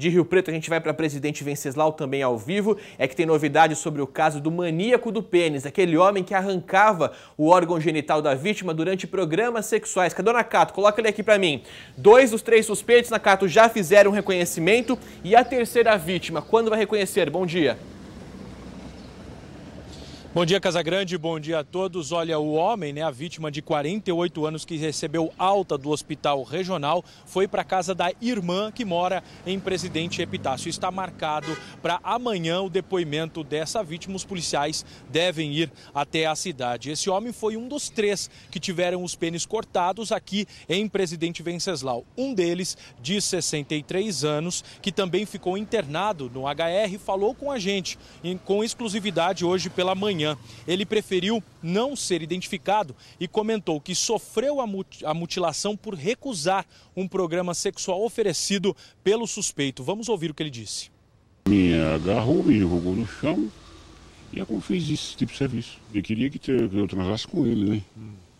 De Rio Preto a gente vai para Presidente Venceslau também ao vivo, é que tem novidades sobre o caso do maníaco do pênis, aquele homem que arrancava o órgão genital da vítima durante programas sexuais. Cadê Dona Cato? Coloca ele aqui para mim. Dois dos três suspeitos na Cato já fizeram reconhecimento e a terceira vítima, quando vai reconhecer? Bom dia. Bom dia, Casagrande. Bom dia a todos. Olha, o homem, né, a vítima de 48 anos que recebeu alta do hospital regional, foi para a casa da irmã que mora em Presidente Epitácio. Está marcado para amanhã o depoimento dessa vítima. Os policiais devem ir até a cidade. Esse homem foi um dos três que tiveram os pênis cortados aqui em Presidente Venceslau. Um deles, de 63 anos, que também ficou internado no HR, falou com a gente com exclusividade hoje pela manhã manhã. Ele preferiu não ser identificado e comentou que sofreu a mutilação por recusar um programa sexual oferecido pelo suspeito. Vamos ouvir o que ele disse. Me agarrou, me jogou no chão e é como fez esse tipo de serviço. Ele queria que eu transasse com ele, né?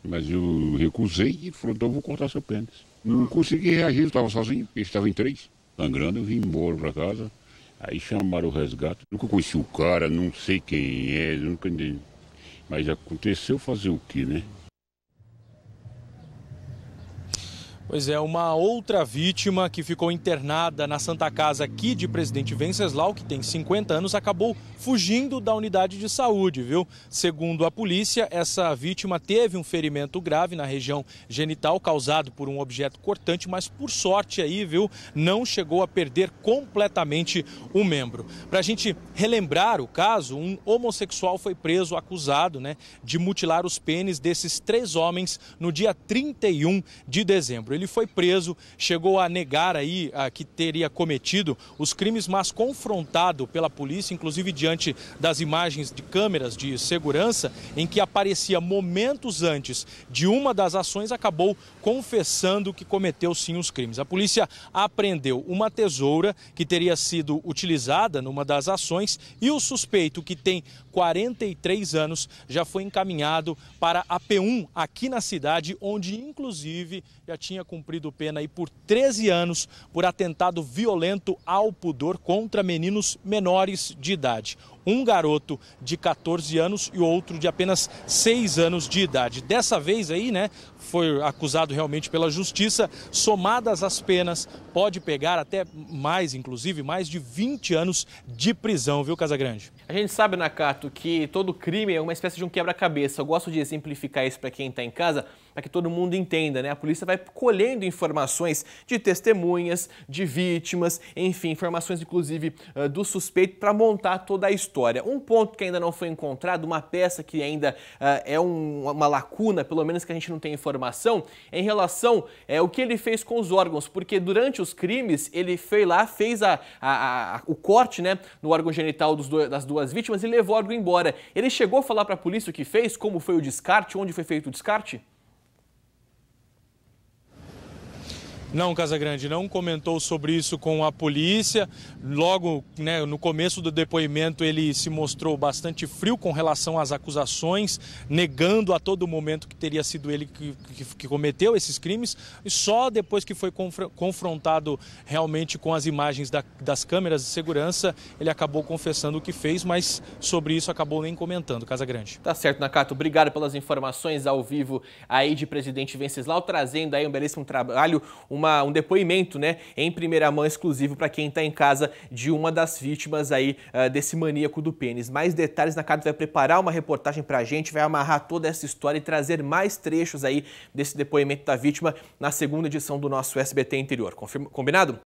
Mas eu recusei e falou, então eu vou cortar seu pênis. Não consegui reagir, estava sozinho, porque estava em três. Sangrando, eu vim embora para casa. Aí chamaram o resgate. Nunca conheci o cara, não sei quem é, nunca. Mas aconteceu fazer o quê, né? Pois é, uma outra vítima que ficou internada na Santa Casa aqui de Presidente Venceslau, que tem 50 anos, acabou fugindo da unidade de saúde, viu? Segundo a polícia, essa vítima teve um ferimento grave na região genital causado por um objeto cortante, mas por sorte aí, viu, não chegou a perder completamente o membro. Para a gente relembrar o caso, um homossexual foi preso acusado, né, de mutilar os pênis desses três homens no dia 31 de dezembro ele foi preso, chegou a negar aí a, que teria cometido os crimes, mas confrontado pela polícia, inclusive diante das imagens de câmeras de segurança, em que aparecia momentos antes de uma das ações, acabou confessando que cometeu sim os crimes. A polícia apreendeu uma tesoura que teria sido utilizada numa das ações e o suspeito, que tem 43 anos, já foi encaminhado para a P1 aqui na cidade, onde inclusive já tinha cumprido pena aí por 13 anos por atentado violento ao pudor contra meninos menores de idade. Um garoto de 14 anos e outro de apenas 6 anos de idade. Dessa vez aí, né, foi acusado realmente pela justiça, somadas as penas, pode pegar até mais, inclusive, mais de 20 anos de prisão, viu, Casagrande? A gente sabe, Nakato, que todo crime é uma espécie de um quebra-cabeça. Eu gosto de exemplificar isso para quem está em casa para que todo mundo entenda, né? A polícia vai colhendo informações de testemunhas, de vítimas, enfim, informações inclusive ah, do suspeito para montar toda a história. Um ponto que ainda não foi encontrado, uma peça que ainda ah, é uma lacuna, pelo menos que a gente não tem informação, é em relação é o que ele fez com os órgãos, porque durante os crimes ele foi lá, fez a, a, a o corte, né, no órgão genital das duas vítimas e levou o órgão embora. Ele chegou a falar para a polícia o que fez, como foi o descarte, onde foi feito o descarte? Não, Casagrande não comentou sobre isso com a polícia. Logo né, no começo do depoimento, ele se mostrou bastante frio com relação às acusações, negando a todo momento que teria sido ele que, que, que cometeu esses crimes. E só depois que foi confrontado realmente com as imagens da, das câmeras de segurança, ele acabou confessando o que fez, mas sobre isso acabou nem comentando, Casagrande. Tá certo, Nakato. Obrigado pelas informações ao vivo aí de presidente Venceslau, trazendo aí um belíssimo trabalho, um uma, um depoimento né, em primeira mão exclusivo para quem está em casa de uma das vítimas aí uh, desse maníaco do pênis. Mais detalhes, na Cade vai preparar uma reportagem para a gente, vai amarrar toda essa história e trazer mais trechos aí desse depoimento da vítima na segunda edição do nosso SBT Interior. Confirma, combinado?